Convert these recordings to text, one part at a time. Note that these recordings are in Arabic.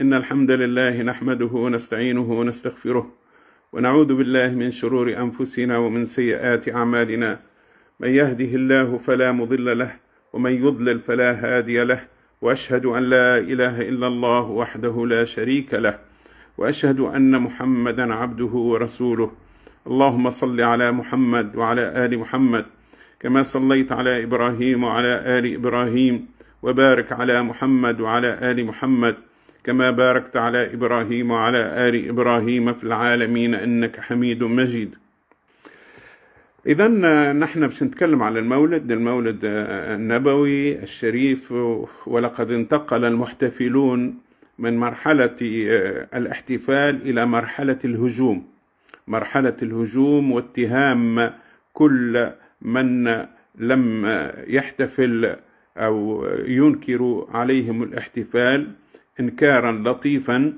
إن الحمد لله نحمده ونستعينه ونستغفره ونعوذ بالله من شرور أنفسنا ومن سيئات أعمالنا من يهده الله فلا مضل له ومن يضلل فلا هادي له وأشهد أن لا إله إلا الله وحده لا شريك له وأشهد أن محمدا عبده ورسوله اللهم صل على محمد وعلى آل محمد كما صليت على إبراهيم وعلى آل إبراهيم وبارك على محمد وعلى آل محمد كما باركت على ابراهيم وعلى ال ابراهيم في العالمين انك حميد مجيد اذا نحن باش نتكلم على المولد المولد النبوي الشريف ولقد انتقل المحتفلون من مرحله الاحتفال الى مرحله الهجوم مرحله الهجوم واتهام كل من لم يحتفل او ينكر عليهم الاحتفال إنكارا لطيفا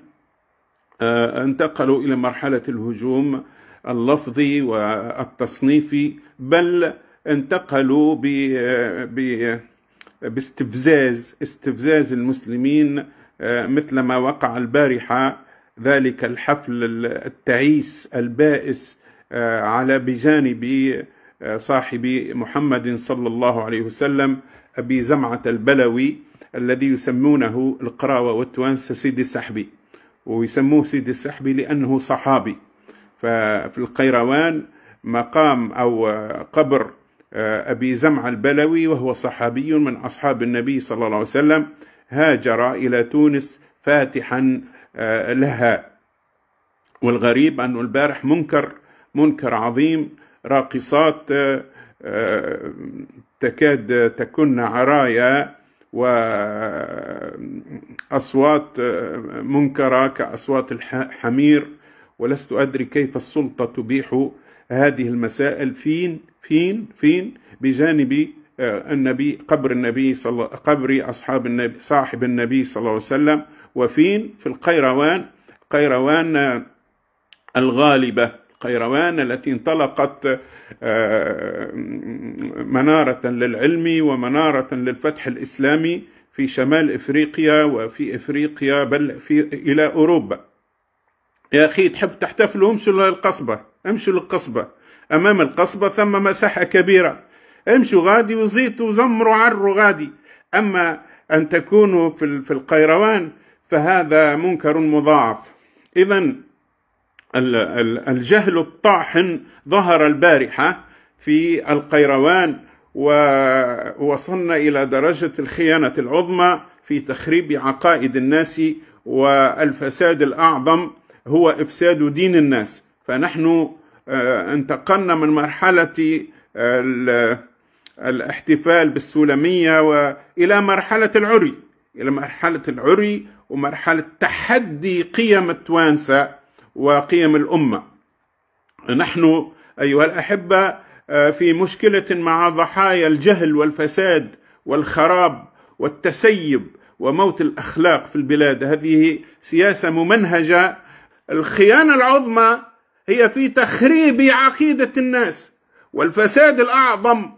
آه، انتقلوا إلى مرحلة الهجوم اللفظي والتصنيفي بل انتقلوا ب ب باستفزاز استفزاز المسلمين آه، مثل ما وقع البارحة ذلك الحفل التعيس البائس آه، على بجانب صاحب محمد صلى الله عليه وسلم أبي زمعة البلوي الذي يسمونه القراوة والتوانسة سيدي السحبي ويسموه سيدي السحبي لأنه صحابي ففي القيروان مقام أو قبر آه، أبي زمعة البلوي وهو صحابي من أصحاب النبي صلى الله عليه وسلم هاجر إلى تونس فاتحا آه، لها والغريب أن البارح منكر منكر عظيم راقصات آه، تكاد تكن عرايا وأصوات آه، منكرة كأصوات الحمير ولست أدري كيف السلطة تبيح هذه المسائل فين فين فين بجانب آه، النبي قبر النبي صلى قبر أصحاب النبي صاحب النبي صلى الله عليه وسلم وفين في القيروان قيروان آه، الغالبة القيروان التي انطلقت آه، منارة للعلم ومنارة للفتح الإسلامي في شمال إفريقيا وفي إفريقيا بل في إلى أوروبا يا أخي تحب تحتفلوا امشوا للقصبة امشوا للقصبة أمام القصبة ثم مساحة كبيرة امشوا غادي وزيتوا وزمروا عروا غادي أما أن تكونوا في القيروان فهذا منكر مضاعف إذا الجهل الطاحن ظهر البارحة في القيروان ووصلنا إلى درجة الخيانة العظمى في تخريب عقائد الناس والفساد الأعظم هو إفساد دين الناس فنحن آه، انتقلنا من مرحلة الاحتفال بالسلمية وإلى مرحلة العري إلى مرحلة العري ومرحلة تحدي قيم التوانسة وقيم الامه. نحن ايها الاحبه آه، في مشكله مع ضحايا الجهل والفساد والخراب والتسيب وموت الاخلاق في البلاد، هذه سياسه ممنهجه الخيانه العظمى هي في تخريب عقيده الناس والفساد الاعظم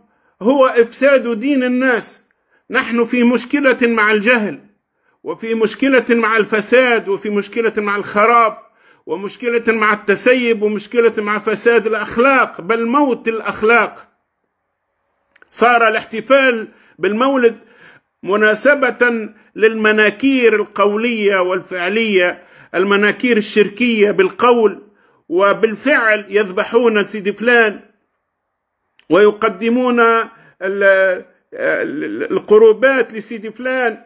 هو افساد دين الناس نحن في مشكله مع الجهل وفي مشكله مع الفساد وفي مشكله مع الخراب ومشكلة مع التسيب ومشكلة مع فساد الأخلاق بل موت الأخلاق صار الاحتفال بالمولد مناسبة للمناكير القولية والفعلية المناكير الشركية بالقول وبالفعل يذبحون سيدي فلان ويقدمون القروبات لسيدي فلان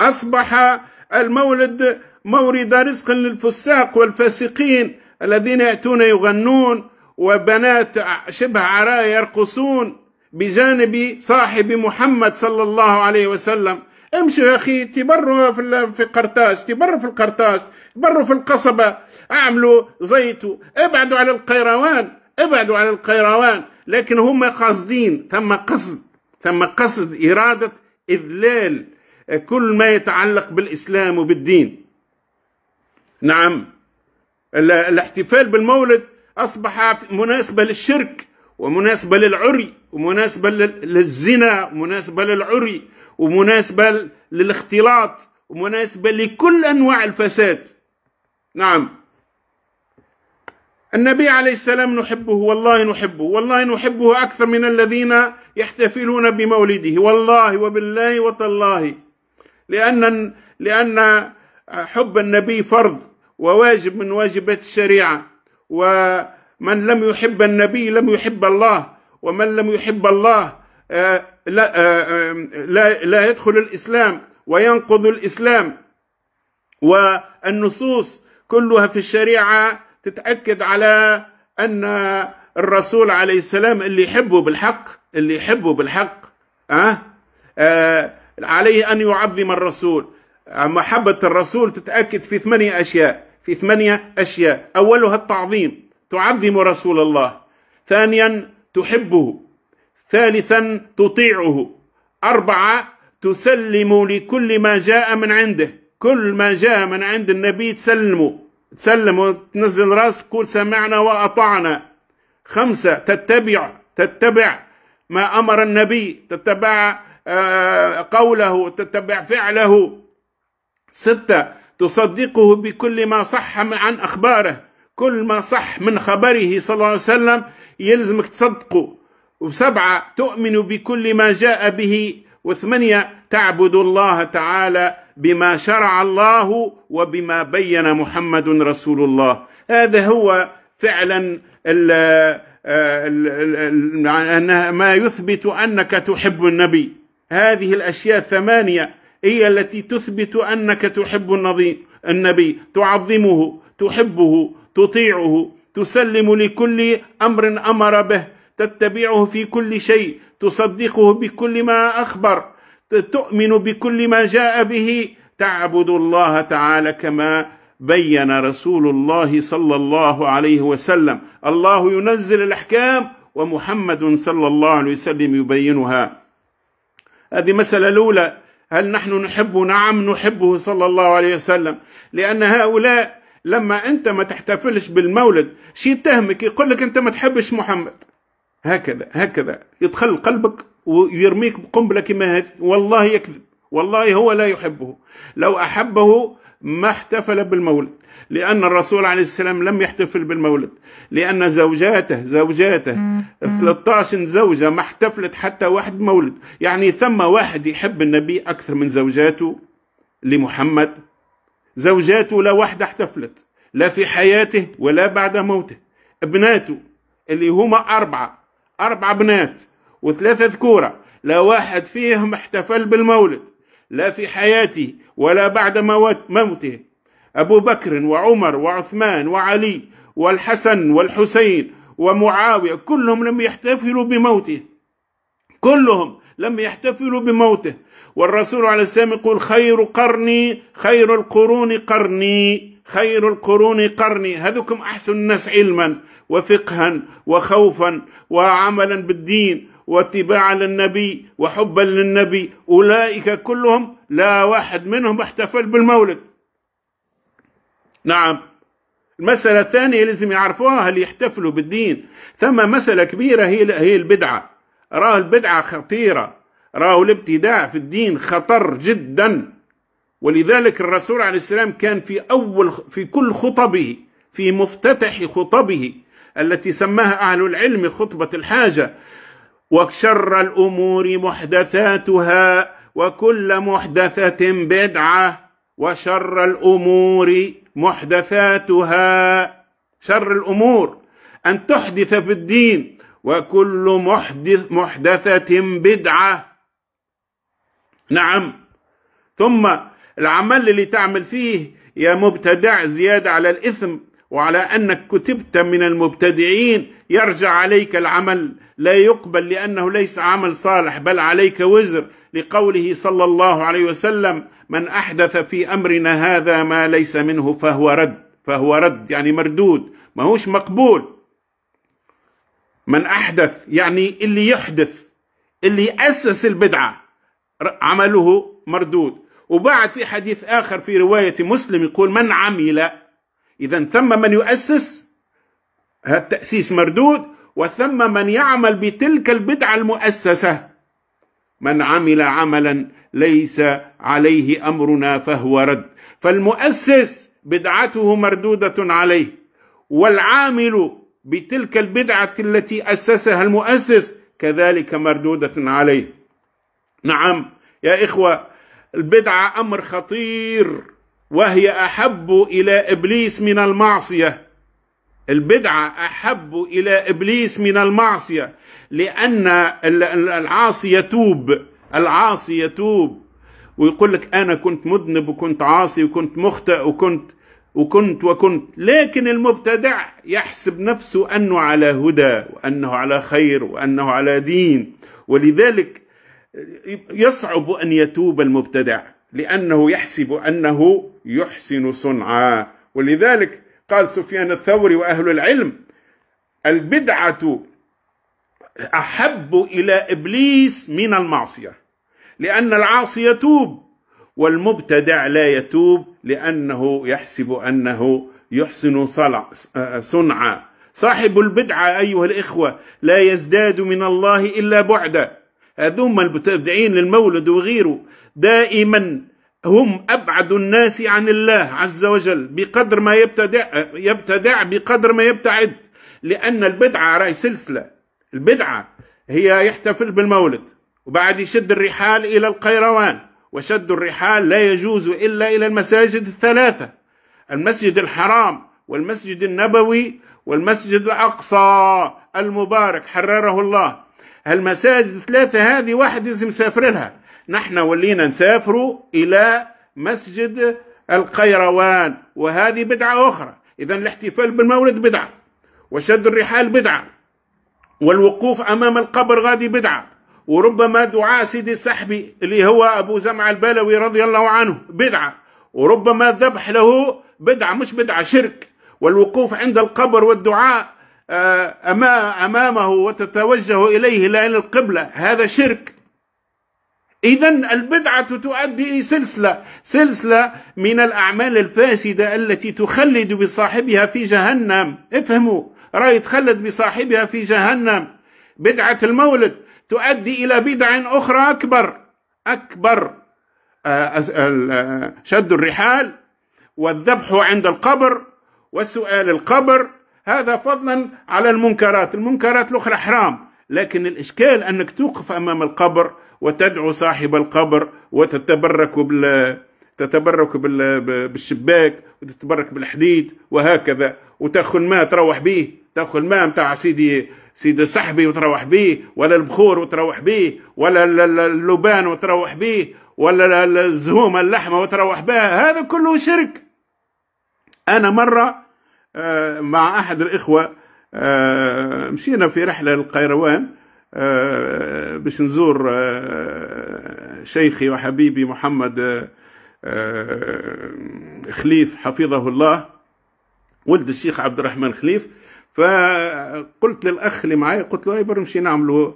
أصبح المولد مورد رزق للفساق والفاسقين الذين يأتون يغنون وبنات شبه عرايا يرقصون بجانب صاحب محمد صلى الله عليه وسلم امشوا يا اخي تبروا في قرطاج تبروا في القرطاج تبروا في القصبة اعملوا زيتوا ابعدوا على القيروان ابعدوا على القيروان لكن هم قاصدين ثم قصد ثم قصد إرادة إذلال كل ما يتعلق بالإسلام وبالدين نعم الاحتفال بالمولد أصبح مناسبة للشرك ومناسبة للعري ومناسبة للزنا ومناسبة للعري ومناسبة للاختلاط ومناسبة لكل أنواع الفساد نعم النبي عليه السلام نحبه والله نحبه والله نحبه أكثر من الذين يحتفلون بمولده والله وبالله وتالله لأن لأن حب النبي فرض وواجب من واجبات الشريعه ومن لم يحب النبي لم يحب الله ومن لم يحب الله آه، لا, آه، آه، لا, لا يدخل الاسلام وينقض الاسلام والنصوص كلها في الشريعه تتاكد على ان الرسول عليه السلام اللي يحبه بالحق اللي يحبه بالحق أه؟ أه عليه ان يعظم الرسول محبه الرسول تتاكد في ثمانيه اشياء في ثمانية أشياء أولها التعظيم تعظم رسول الله ثانيا تحبه ثالثا تطيعه أربعة تسلم لكل ما جاء من عنده كل ما جاء من عند النبي تسلمه تسلم وتنزل راسك تقول سمعنا وأطعنا خمسة تتبع تتبع ما أمر النبي تتبع آه، قوله تتبع فعله ستة تصدقه بكل ما صح عن أخباره كل ما صح من خبره صلى الله عليه وسلم يلزمك تصدقه وسبعة تؤمن بكل ما جاء به وثمانية تعبد الله تعالى بما شرع الله وبما بين محمد رسول الله هذا هو فعلا الـ الـ الـ الـ ما يثبت أنك تحب النبي هذه الأشياء الثمانية هي التي تثبت انك تحب النظيم النبي تعظمه تحبه تطيعه تسلم لكل امر امر به تتبعه في كل شيء تصدقه بكل ما اخبر تؤمن بكل ما جاء به تعبد الله تعالى كما بين رسول الله صلى الله عليه وسلم الله ينزل الاحكام ومحمد صلى الله عليه وسلم يبينها هذه مساله الاولى هل نحن نحبه نعم نحبه صلى الله عليه وسلم لأن هؤلاء لما أنت ما تحتفلش بالمولد شي تهمك يقول لك أنت ما تحبش محمد هكذا هكذا يدخل قلبك ويرميك بقنبلة كما هذه والله يكذب والله هو لا يحبه لو أحبه ما احتفل بالمولد لأن الرسول عليه السلام لم يحتفل بالمولد لأن زوجاته زوجاته 13 زوجة ما احتفلت حتى واحد مولد يعني ثم واحد يحب النبي أكثر من زوجاته لمحمد زوجاته لا واحدة احتفلت لا في حياته ولا بعد موته بناته اللي هما أربعة أربعة بنات وثلاثة ذكورة لا واحد فيهم احتفل بالمولد لا في حياته ولا بعد موته أبو بكر وعمر وعثمان وعلي والحسن والحسين ومعاوية كلهم لم يحتفلوا بموته كلهم لم يحتفلوا بموته والرسول عليه السلام يقول خير قرني خير القرون قرني خير القرون قرني هذكم أحسن الناس علما وفقها وخوفا وعملا بالدين واتباعا للنبي وحبا للنبي أولئك كلهم لا واحد منهم احتفل بالمولد نعم المسألة الثانية لازم يعرفوها هل يحتفلوا بالدين ثم مسألة كبيرة هي هي البدعة راه البدعة خطيرة راه الابتداع في الدين خطر جدا ولذلك الرسول عليه السلام كان في أول في كل خطبه في مفتتح خطبه التي سماها أهل العلم خطبة الحاجة وشر الأمور محدثاتها وكل محدثة بدعة وشر الأمور محدثاتها شر الأمور أن تحدث في الدين وكل محدث محدثة بدعة نعم ثم العمل اللي تعمل فيه يا مبتدع زيادة على الإثم وعلى أنك كتبت من المبتدعين يرجع عليك العمل لا يقبل لأنه ليس عمل صالح بل عليك وزر لقوله صلى الله عليه وسلم من أحدث في أمرنا هذا ما ليس منه فهو رد فهو رد يعني مردود ما هوش مقبول من أحدث يعني اللي يحدث اللي أسس البدعة عمله مردود وبعد في حديث آخر في رواية مسلم يقول من عمل إذا ثم من يؤسس التأسيس مردود وثم من يعمل بتلك البدعة المؤسسة من عمل عملا ليس عليه أمرنا فهو رد فالمؤسس بدعته مردودة عليه والعامل بتلك البدعة التي أسسها المؤسس كذلك مردودة عليه نعم يا إخوة البدعة أمر خطير وهي أحب إلى إبليس من المعصية البدعة أحب إلى إبليس من المعصية لأن العاصي يتوب العاصي يتوب ويقول لك أنا كنت مذنب وكنت عاصي وكنت مخطئ وكنت وكنت وكنت لكن المبتدع يحسب نفسه أنه على هدى وأنه على خير وأنه على دين ولذلك يصعب أن يتوب المبتدع لأنه يحسب أنه يحسن صنعا ولذلك قال سفيان الثوري واهل العلم البدعه احب الى ابليس من المعصيه لان العاصي يتوب والمبتدع لا يتوب لانه يحسب انه يحسن صنعا صاحب البدعه ايها الاخوه لا يزداد من الله الا بعدا هذوما المبتدعين للمولد وغيره دائما هم أبعد الناس عن الله عز وجل بقدر ما يبتدع يبتدع بقدر ما يبتعد لأن البدعة رأي سلسلة البدعة هي يحتفل بالمولد وبعد يشد الرحال إلى القيروان وشد الرحال لا يجوز إلا إلى المساجد الثلاثة المسجد الحرام والمسجد النبوي والمسجد الأقصى المبارك حرره الله المساجد الثلاثة هذه واحد لازم يسافر لها نحن ولينا نسافروا إلى مسجد القيروان وهذه بدعة أخرى إذا الاحتفال بالمولد بدعة وشد الرحال بدعة والوقوف أمام القبر غادي بدعة وربما دعاء سيدي السحبي اللي هو أبو زمعة البلوي رضي الله عنه بدعة وربما ذبح له بدعة مش بدعة شرك والوقوف عند القبر والدعاء آه، أمامه وتتوجه إليه لأن القبلة هذا شرك إذا البدعة تؤدي سلسلة سلسلة من الأعمال الفاسدة التي تخلد بصاحبها في جهنم افهموا رأي تخلد بصاحبها في جهنم بدعة المولد تؤدي إلى بدع أخرى أكبر أكبر آه، آه، آه، شد الرحال والذبح عند القبر وسؤال القبر هذا فضلا على المنكرات المنكرات الأخرى حرام لكن الإشكال أنك توقف أمام القبر وتدعو صاحب القبر وتتبرك بال تتبرك بال... بالشباك وتتبرك بالحديد وهكذا وتاخذ الماء تروح به تاخذ الماء نتاع سيدي سيدي صاحبي وتروح به ولا البخور وتروح به ولا اللبان وتروح به ولا الزهوم اللحمه وتروح بها هذا كله شرك انا مره آه، مع احد الاخوه آه، مشينا في رحله للقيروان آه، باش نزور آه، شيخي وحبيبي محمد آه، خليف حفظه الله ولد الشيخ عبد الرحمن خليف فقلت للاخ اللي معايا قلت له ايبر نمشي نعملوا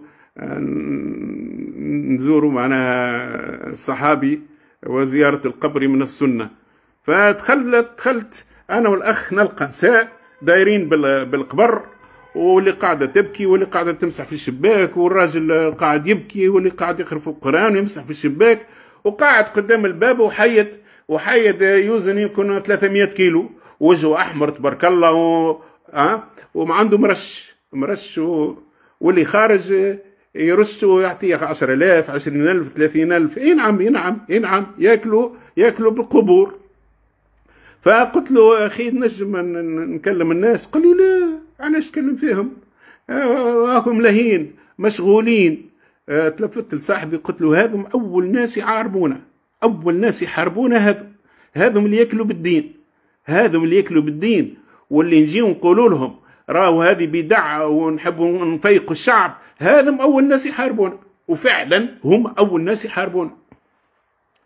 نزوروا معناها الصحابي وزياره القبر من السنه فدخلت دخلت انا والاخ نلقى نساء دايرين بالقبر واللي قاعدة تبكي واللي قاعدة تمسح في الشباك والراجل قاعد يبكي واللي قاعد يقرأ في القرآن ويمسح في الشباك وقاعد قدام الباب وحيت وحيت يوزن يكون 300 كيلو وجهه أحمر تبارك الله و... أه؟ وما عنده مرش مرش و... واللي خارج يرش ويعطيه 10000 20000 30000 اي نعم اي نعم اي نعم ياكلوا ياكلوا بالقبور فقلت له اخي نجم نكلم الناس قال لي لا انا اتكلم فيهم راهم آه، لهين مشغولين آه، تلفت لصاحبي قلت له هذم اول ناس يعاربونا اول ناس يحاربونا هذم هذم اللي ياكلوا بالدين هذم اللي ياكلوا بالدين واللي نجيو نقولوا لهم راهو هذه بدعة ونحبوا نفيقوا الشعب هذم أول ناس يحاربونا وفعلا هم أول ناس يحاربونا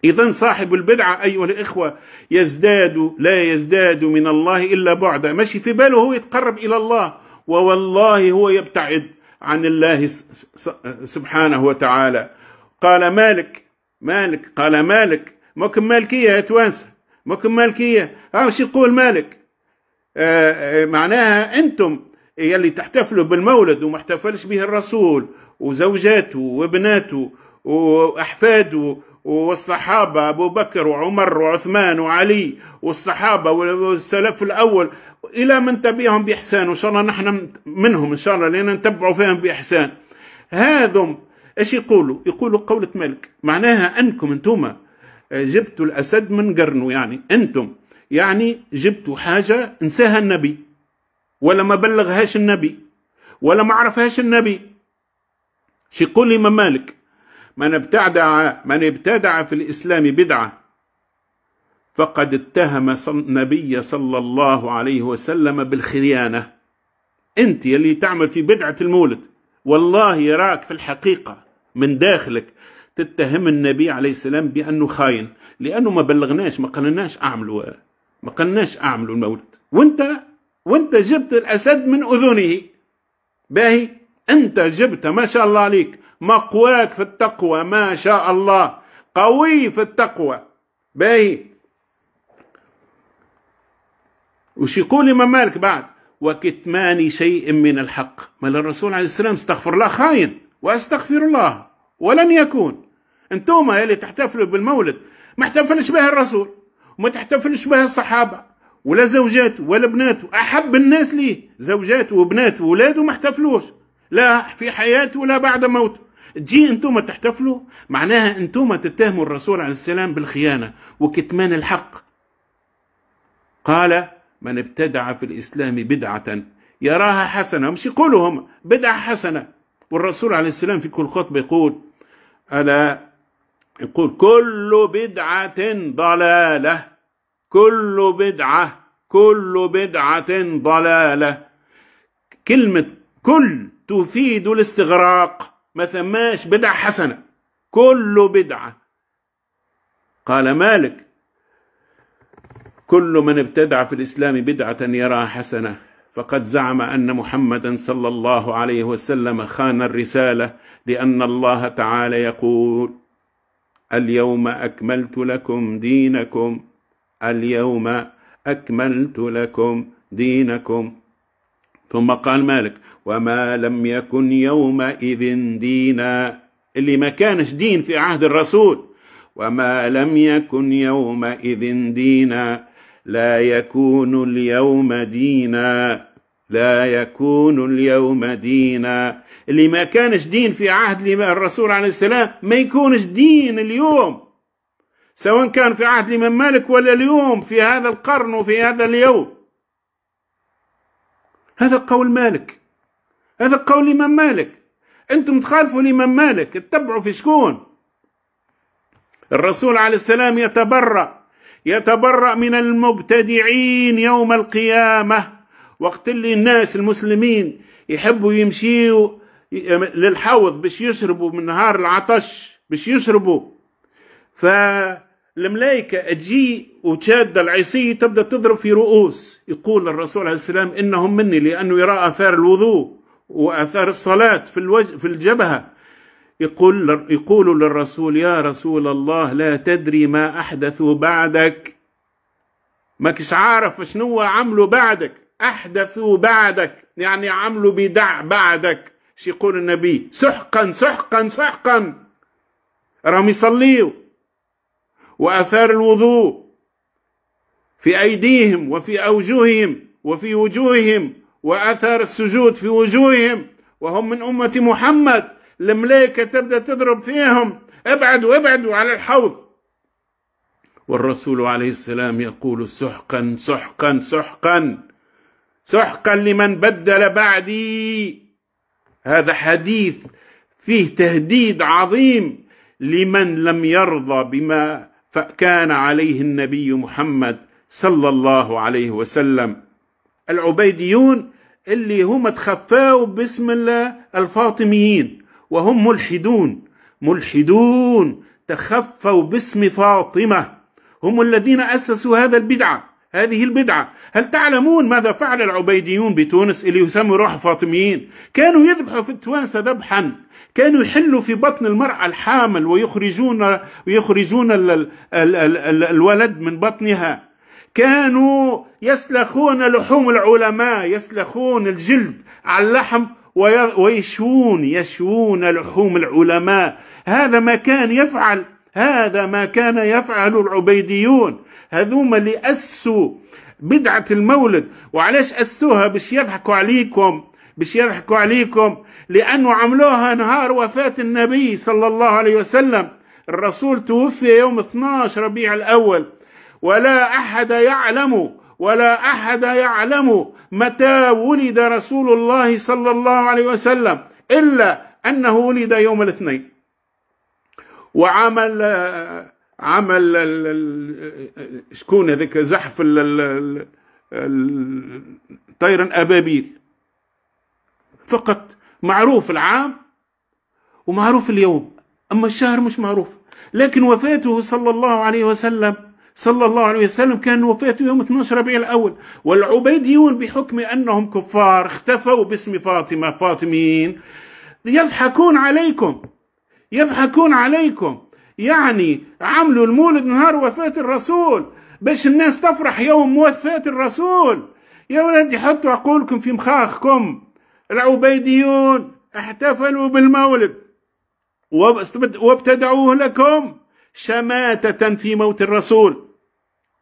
إذا صاحب البدعة أيها الإخوة يزداد لا يزداد من الله إلا بعدا ماشي في باله هو يتقرب إلى الله ووالله هو يبتعد عن الله سبحانه وتعالى قال مالك مالك قال مالك ممكن مالكية يا توانسة ممكن مالكية شو يقول مالك آه، آه، معناها أنتم يلي تحتفلوا بالمولد وما احتفلش به الرسول وزوجاته وبناته وأحفاده والصحابة أبو بكر وعمر وعثمان وعلي والصحابة والسلف الأول إلى من تبعهم بإحسان وإن شاء الله نحن منهم إن شاء الله لأن نتبعوا فيهم بإحسان هذم إيش يقولوا يقولوا قولة ملك معناها أنكم أنتم آه، جبتوا الأسد من قرنه يعني أنتم يعني جبتوا حاجة انساها النبي ولا ما بلغهاش النبي ولا ما عرفهاش النبي شي يقول الإمام مالك من ابتدع من ابتدع في الإسلام بدعة فقد اتهم النبي صلى الله عليه وسلم بالخيانة أنت اللي تعمل في بدعة المولد والله يراك في الحقيقة من داخلك تتهم النبي عليه السلام بأنه خاين لأنه ما بلغناش ما قلناش أعملوا ما قلناش أعملوا المولد وانت وانت جبت الأسد من أذنه باهي انت جبت ما شاء الله عليك مقواك في التقوى ما شاء الله قوي في التقوى باهي وش يقول الإمام مالك بعد وكتمان شيء من الحق ما للرسول عليه السلام استغفر الله خاين واستغفر الله ولن يكون انتوما اللي تحتفلوا بالمولد ما احتفلش به الرسول وما تحتفلش به الصحابه ولا زوجاته ولا بناته احب الناس ليه زوجاته وبناته وولاده ما احتفلوش لا في حياته ولا بعد موته تجي انتم تحتفلوا معناها انتم تتهموا الرسول عليه السلام بالخيانة وكتمان الحق قال من ابتدع في الإسلام بدعة يراها حسنة مش يقولوا هم بدعة حسنة والرسول عليه السلام في كل خطبة يقول ألا يقول كل بدعة ضلالة كل بدعة كل بدعة ضلالة كلمة كل تفيد الاستغراق ما ثماش بدعة حسنة كله بدعة قال مالك كل من ابتدع في الإسلام بدعة يراها حسنة فقد زعم أن محمدا صلى الله عليه وسلم خان الرسالة لأن الله تعالى يقول اليوم أكملت لكم دينكم اليوم أكملت لكم دينكم ثم قال مالك وما لم يكن يومئذ دينا اللي ما كانش دين في عهد الرسول وما لم يكن يومئذ دينا لا يكون اليوم دينا لا يكون اليوم دينا اللي ما كانش دين في عهد الرسول عليه السلام ما يكونش دين اليوم سواء كان في عهد الإمام مالك ولا اليوم في هذا القرن وفي هذا اليوم هذا قول مالك هذا قول الإمام مالك أنتم تخالفوا الإمام مالك اتبعوا في شكون الرسول عليه السلام يتبرأ يتبرأ من المبتدعين يوم القيامة وقت اللي الناس المسلمين يحبوا يمشيوا للحوض باش يشربوا من نهار العطش باش يشربوا ف الملائكة أجي وشادة العصي تبدأ تضرب في رؤوس يقول الرسول عليه السلام إنهم مني لأنه يرى آثار الوضوء وآثار الصلاة في, الوجه في الجبهة يقول يقول للرسول يا رسول الله لا تدري ما أحدثوا بعدك ماكش عارف شنو عملوا بعدك أحدثوا بعدك يعني عملوا بدع بعدك شي يقول النبي سحقا سحقا سحقا راهم يصليوا وأثار الوضوء في أيديهم وفي أوجههم وفي وجوههم وأثار السجود في وجوههم وهم من أمة محمد الملائكة تبدأ تضرب فيهم ابعدوا ابعدوا على الحوض والرسول عليه السلام يقول سحقا سحقا سحقا سحقا لمن بدل بعدي هذا حديث فيه تهديد عظيم لمن لم يرضى بما فكان عليه النبي محمد صلى الله عليه وسلم العبيديون اللي هم تخفاوا باسم الله الفاطميين وهم ملحدون ملحدون تخفوا باسم فاطمة هم الذين أسسوا هذا البدعة هذه البدعة هل تعلمون ماذا فعل العبيديون بتونس اللي يسموا روح فاطميين كانوا يذبحوا في التوانسة ذبحا كانوا يحلوا في بطن المرأة الحامل ويخرجون ويخرجون الولد من بطنها كانوا يسلخون لحوم العلماء يسلخون الجلد على اللحم ويشوون يشوون لحوم العلماء هذا ما كان يفعل هذا ما كان يفعل العبيديون هذوما اللي أسوا بدعة المولد وعلاش أسوها باش يضحكوا عليكم باش يضحكوا عليكم لأنه عملوها نهار وفاة النبي صلى الله عليه وسلم الرسول توفي يوم 12 ربيع الأول ولا أحد يعلم ولا أحد يعلم متى ولد رسول الله صلى الله عليه وسلم إلا أنه ولد يوم الاثنين وعمل عمل شكون هذاك زحف الطير أبابيل فقط معروف العام ومعروف اليوم أما الشهر مش معروف لكن وفاته صلى الله عليه وسلم صلى الله عليه وسلم كان وفاته يوم 12 ربيع الأول والعبيديون بحكم أنهم كفار اختفوا باسم فاطمة فاطميين يضحكون عليكم يضحكون عليكم يعني عملوا المولد نهار وفاة الرسول باش الناس تفرح يوم وفاة الرسول يا ولدي حطوا عقولكم في مخاخكم العبيديون احتفلوا بالمولد وابتدعوه لكم شماتة في موت الرسول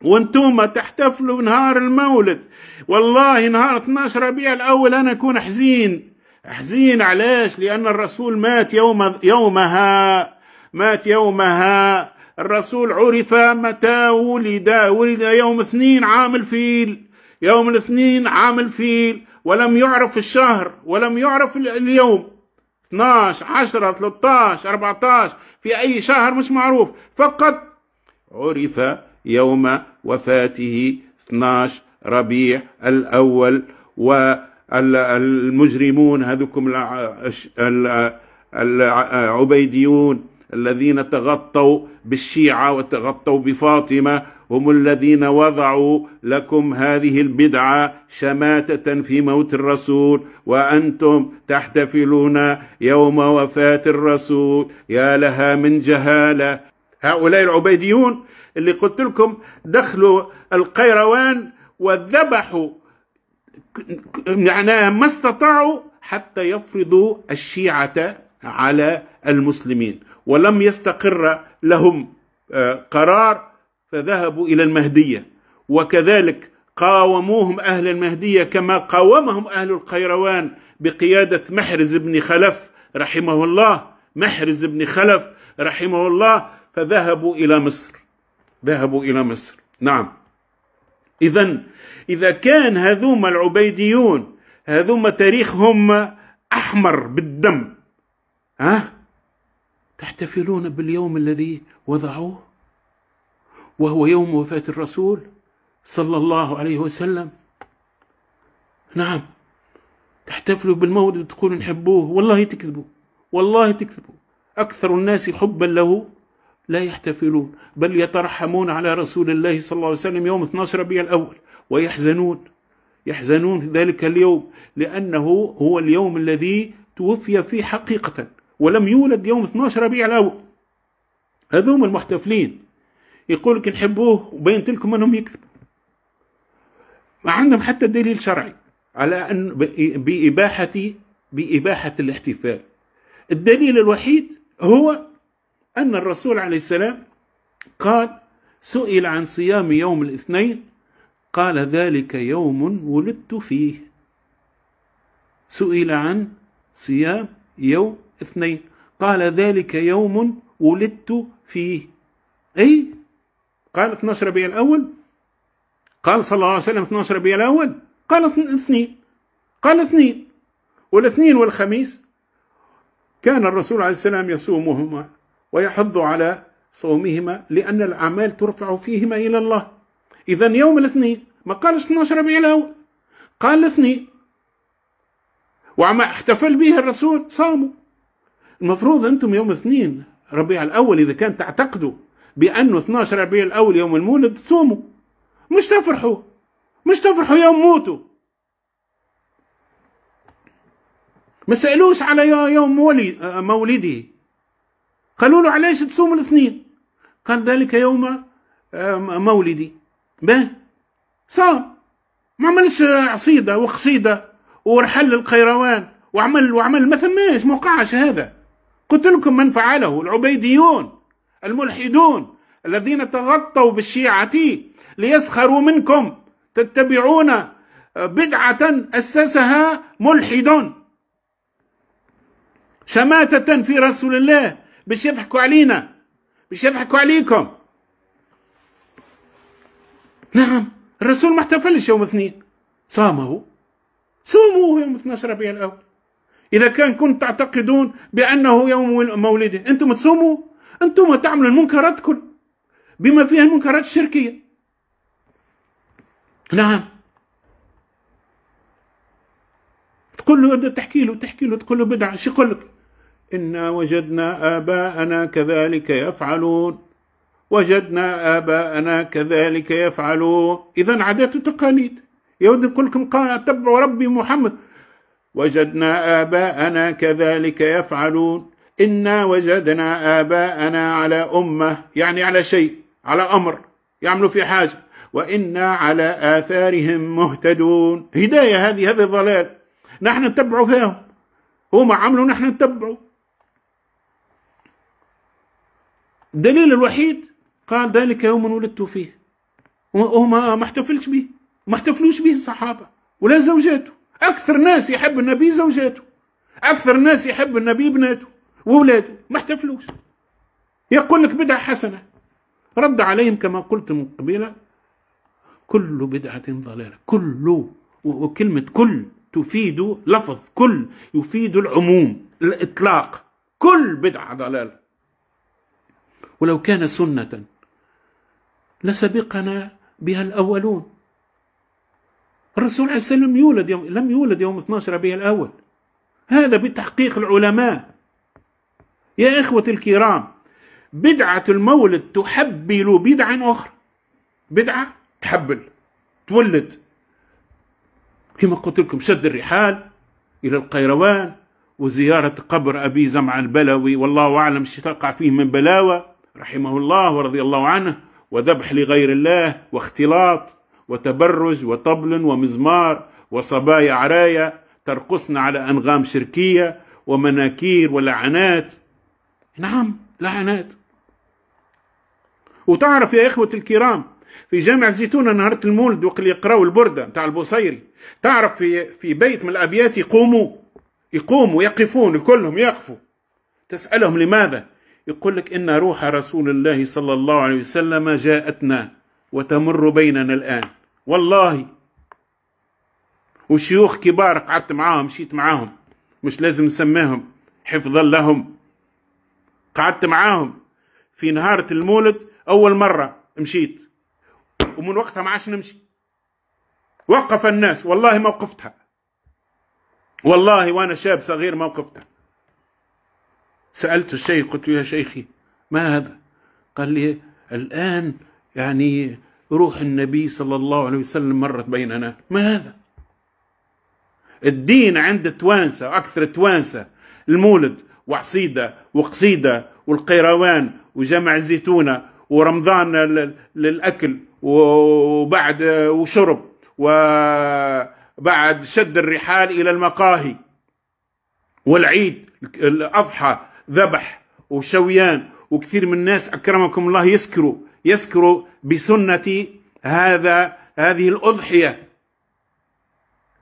وانتم تحتفلوا نهار المولد والله نهار 12 ربيع الأول أنا أكون حزين حزين علاش لأن الرسول مات يوم يومها مات يومها الرسول عرف متى ولد ولد يوم اثنين عام الفيل يوم الاثنين عام الفيل ولم يعرف الشهر ولم يعرف اليوم 12 10 13 14 في أي شهر مش معروف فقط عرف يوم وفاته 12 ربيع الأول والمجرمون هذوكم العبيديون الذين تغطوا بالشيعة وتغطوا بفاطمة هم الذين وضعوا لكم هذه البدعة شماتة في موت الرسول وأنتم تحتفلون يوم وفاة الرسول يا لها من جهالة هؤلاء العبيديون اللي قلت لكم دخلوا القيروان وذبحوا معناها يعني ما استطاعوا حتى يفرضوا الشيعة على المسلمين ولم يستقر لهم آه، قرار فذهبوا الى المهديه وكذلك قاوموهم اهل المهديه كما قاومهم اهل القيروان بقياده محرز بن خلف رحمه الله محرز بن خلف رحمه الله فذهبوا الى مصر ذهبوا الى مصر نعم اذا اذا كان هذوما العبيديون هذوما تاريخهم احمر بالدم ها تحتفلون باليوم الذي وضعوه وهو يوم وفاة الرسول صلى الله عليه وسلم نعم تحتفلوا بالمولد تقولوا نحبوه والله تكذبوا والله تكذبوا أكثر الناس حبا له لا يحتفلون بل يترحمون على رسول الله صلى الله عليه وسلم يوم 12 ربيع الأول ويحزنون يحزنون ذلك اليوم لأنه هو اليوم الذي توفي فيه حقيقة ولم يولد يوم 12 ربيع الأول هذوم المحتفلين يقول لك نحبوه وبينت لكم أنهم يكذبوا ما عندهم حتى دليل شرعي على أن بإباحة بإباحة الاحتفال الدليل الوحيد هو أن الرسول عليه السلام قال سئل عن صيام يوم الاثنين قال ذلك يوم ولدت فيه سئل عن صيام يوم اثنين قال ذلك يوم ولدت فيه اي قال 12 ربيع الاول قال صلى الله عليه وسلم 12 ربيع الاول قال اثنين قال اثنين والاثنين والخميس كان الرسول عليه السلام يصومهما ويحض على صومهما لأن الأعمال ترفع فيهما إلى الله إذا يوم الاثنين ما قالش 12 ربيع الأول قال الاثنين وعما احتفل به الرسول صاموا المفروض انتم يوم اثنين ربيع الاول اذا كان تعتقدوا بانه 12 ربيع الاول يوم المولد تصوموا مش تفرحوا مش تفرحوا يوم موتوا ما سالوش على يوم مولي مولده قالوا له علاش تصوم الاثنين قال ذلك يوم آه، مولدي به صام ما عملش عصيده وقصيده ورحل القيروان وعمل وعمل ما ثماش ما وقعش هذا قتلكم من فعله العبيديون الملحدون الذين تغطوا بالشيعة ليسخروا منكم تتبعون بدعة أسسها ملحد شماتة في رسول الله باش يضحكوا علينا باش يضحكوا عليكم نعم الرسول ما احتفلش يوم اثنين صامه صوموا يوم 12 ربيع الأول إذا كان كنت تعتقدون بأنه يوم مولده أنتم تصوموا أنتم تعملوا المنكرات كل بما فيها المنكرات الشركية نعم تقول له تحكي له تحكي له تقول له بدعة شو يقول لك إنا وجدنا آباءنا كذلك يفعلون وجدنا آباءنا كذلك يفعلون إذا عادات وتقاليد يود يقول لكم تبعوا ربي محمد وجدنا آباءنا كذلك يفعلون إنا وجدنا آباءنا على أمة يعني على شيء على أمر يعملوا في حاجة وإنا على آثارهم مهتدون هداية هذه هذا ضلال نحن نتبعوا فيهم هم عملوا نحن نتبعوا الدليل الوحيد قال ذلك يوم ولدت فيه وهما ما احتفلش به ما احتفلوش به الصحابة ولا زوجاته اكثر ناس يحب النبي زوجاته اكثر ناس يحب النبي بناته واولاده ما احتفلوش يقول لك بدعه حسنه رد عليهم كما قلت من قبيله كل بدعه ضلاله كل وكلمه كل تفيد لفظ كل يفيد العموم الاطلاق كل بدعه ضلاله ولو كان سنه لسبقنا بها الاولون الرسول عليه السلام يولد يوم لم يولد يوم 12 ربيع الأول هذا بتحقيق العلماء يا إخوتي الكرام بدعة المولد تحبل بدعة أخرى بدعة تحبل تولد كما قلت لكم شد الرحال إلى القيروان وزيارة قبر أبي زمع البلوي والله أعلم ايش تقع فيه من بلاوى رحمه الله ورضي الله عنه وذبح لغير الله واختلاط وتبرج وطبل ومزمار وصبايا عرايا ترقصن على أنغام شركية ومناكير ولعنات نعم لعنات وتعرف يا إخوة الكرام في جامع الزيتونة نهارة المولد وقل يقراوا البردة نتاع البوصيري تعرف في في بيت من الأبيات يقوموا يقوموا يقفون كلهم يقفوا تسألهم لماذا يقول لك إن روح رسول الله صلى الله عليه وسلم جاءتنا وتمر بيننا الآن والله وشيوخ كبار قعدت معاهم مشيت معاهم مش لازم نسميهم حفظا لهم قعدت معاهم في نهارة المولد أول مرة مشيت ومن وقتها ما عادش نمشي وقف الناس والله ما وقفتها والله وأنا شاب صغير ما وقفتها سألت الشيخ قلت له يا شيخي ما هذا قال لي الآن يعني روح النبي صلى الله عليه وسلم مرت بيننا ما هذا الدين عند التوانسة وأكثر التوانسة المولد وعصيدة وقصيدة والقيروان وجمع الزيتونة ورمضان للأكل وبعد وشرب وبعد شد الرحال إلى المقاهي والعيد الأضحى ذبح وشويان وكثير من الناس أكرمكم الله يسكروا يسكر بسنة هذا هذه الأضحية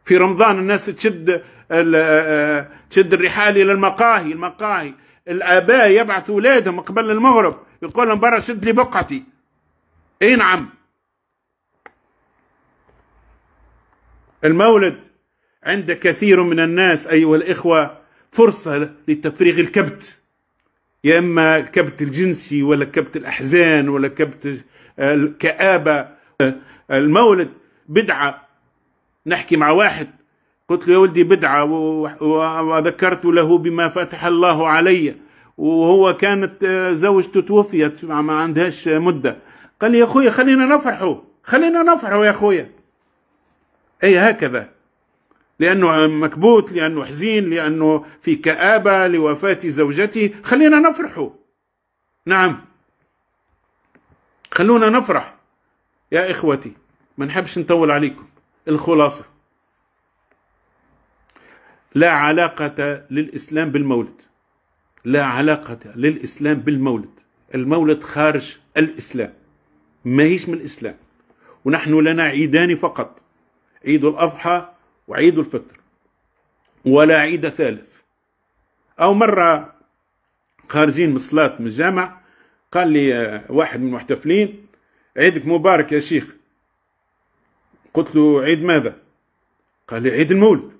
في رمضان الناس تشد تشد الرحال إلى المقاهي المقاهي الآباء يبعثوا أولادهم قبل المغرب يقول لهم برا شد لي بقعتي اي نعم المولد عند كثير من الناس أيها الإخوة فرصة لتفريغ الكبت يا اما الكبت الجنسي ولا كبت الاحزان ولا كبت الكابه المولد بدعه نحكي مع واحد قلت له يا ولدي بدعه وذكرت له بما فتح الله علي وهو كانت آه، زوجته توفيت ما عندهاش مده قال لي يا اخويا خلينا نفرحوا خلينا نفرحوا يا اخويا اي هكذا لأنه مكبوت لأنه حزين لأنه في كآبة لوفاة زوجته خلينا نفرحوا نعم خلونا نفرح يا إخوتي ما نحبش نطول عليكم الخلاصة لا علاقة للإسلام بالمولد لا علاقة للإسلام بالمولد المولد خارج الإسلام ما هيش من الإسلام ونحن لنا عيدان فقط عيد الأضحى وعيد الفطر ولا عيد ثالث أو مرة خارجين من الصلاة من الجامع قال لي واحد من المحتفلين عيدك مبارك يا شيخ قلت له عيد ماذا قال لي عيد المولد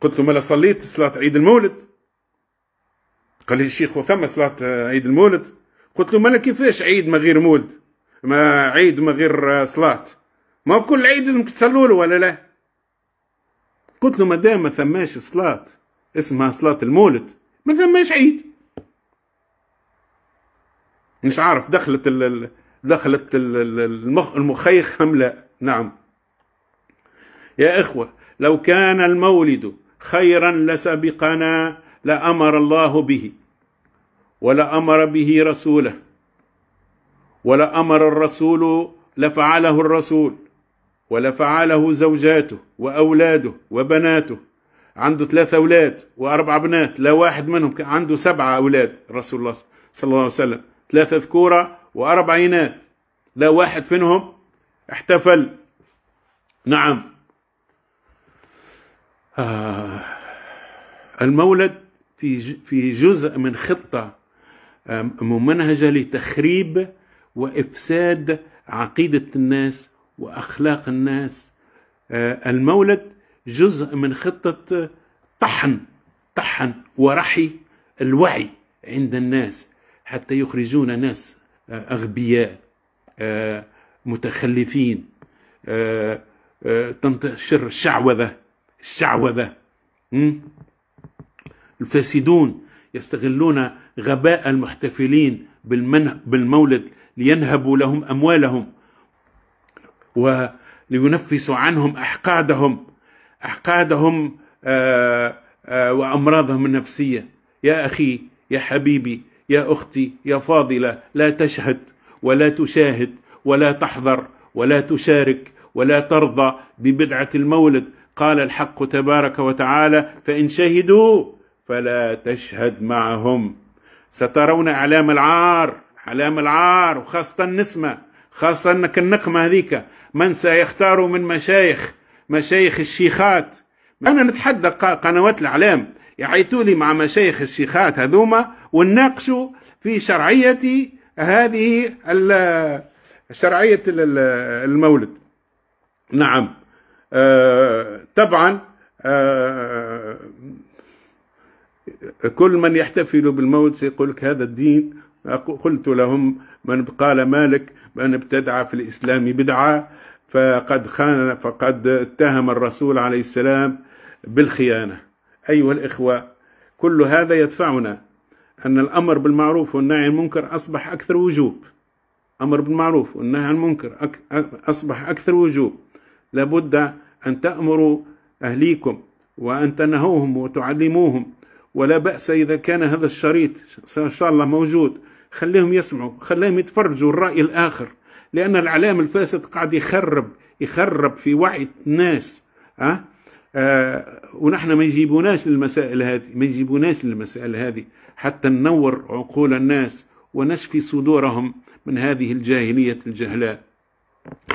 قلت له مالا صليت صلاة عيد المولد قال لي الشيخ وثم صلاة عيد المولد قلت له مالا كيفاش عيد ما غير مولد ما عيد ما غير صلاة ما كل عيد لازمك تصلوا له ولا لا قلت له مادام ما ثماش صلاة اسمها صلاة المولد ما ثماش عيد مش عارف دخلت ال دخلت المخ المخيخ أم لا نعم يا إخوة لو كان المولد خيرا لسبقنا لأمر الله به ولأمر به رسوله ولأمر الرسول لفعله الرسول ولفعله زوجاته وأولاده وبناته عنده ثلاثة أولاد وأربع بنات لا واحد منهم كان عنده سبعة أولاد رسول الله صلى الله عليه وسلم ثلاثة ذكورة وأربع إناث لا واحد منهم احتفل نعم آه، المولد في في جزء من خطة ممنهجة آه، لتخريب وإفساد عقيدة الناس واخلاق الناس آه، المولد جزء من خطه آه، طحن طحن ورحي الوعي عند الناس حتى يخرجون ناس آه، اغبياء متخلفين تنتشر الشعوذه الشعوذه الفاسدون يستغلون غباء المحتفلين بالمولد لينهبوا لهم اموالهم ولينفس عنهم أحقادهم أحقادهم آه، آه، وأمراضهم النفسية يا أخي يا حبيبي يا أختي يا فاضلة لا تشهد ولا تشاهد ولا تحضر ولا تشارك ولا ترضى ببدعة المولد قال الحق تبارك وتعالى فإن شهدوا فلا تشهد معهم سترون أعلام العار أعلام العار وخاصة النسمة خاصة أنك النقمة هذيك من سيختار من مشايخ مشايخ الشيخات أنا نتحدى قنوات الإعلام يعيطوا لي مع مشايخ الشيخات هذوما ونناقشوا في شرعية هذه شرعية المولد نعم آه طبعا آه كل من يحتفل بالموت سيقول لك هذا الدين قلت لهم من قال مالك من ابتدع في الإسلام بدعة فقد خان فقد اتهم الرسول عليه السلام بالخيانة أيها الإخوة كل هذا يدفعنا أن الأمر بالمعروف والنهي عن المنكر أصبح أكثر وجوب أمر بالمعروف والنهي عن المنكر أصبح أكثر وجوب لابد أن تأمروا أهليكم وأن تنهوهم وتعلموهم ولا بأس إذا كان هذا الشريط إن شاء الله موجود خليهم يسمعوا خليهم يتفرجوا الرأي الآخر لأن الإعلام الفاسد قاعد يخرب يخرب في وعي الناس أه؟ آه ونحن ما يجيبوناش للمسائل هذه ما يجيبوناش للمسائل هذه حتى ننور عقول الناس ونشفي صدورهم من هذه الجاهلية الجهلاء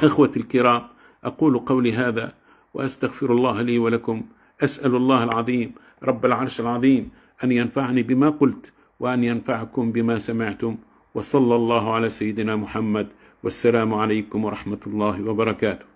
أخوتي الكرام أقول قولي هذا وأستغفر الله لي ولكم أسأل الله العظيم رب العرش العظيم أن ينفعني بما قلت وأن ينفعكم بما سمعتم وصلى الله على سيدنا محمد والسلام عليكم ورحمة الله وبركاته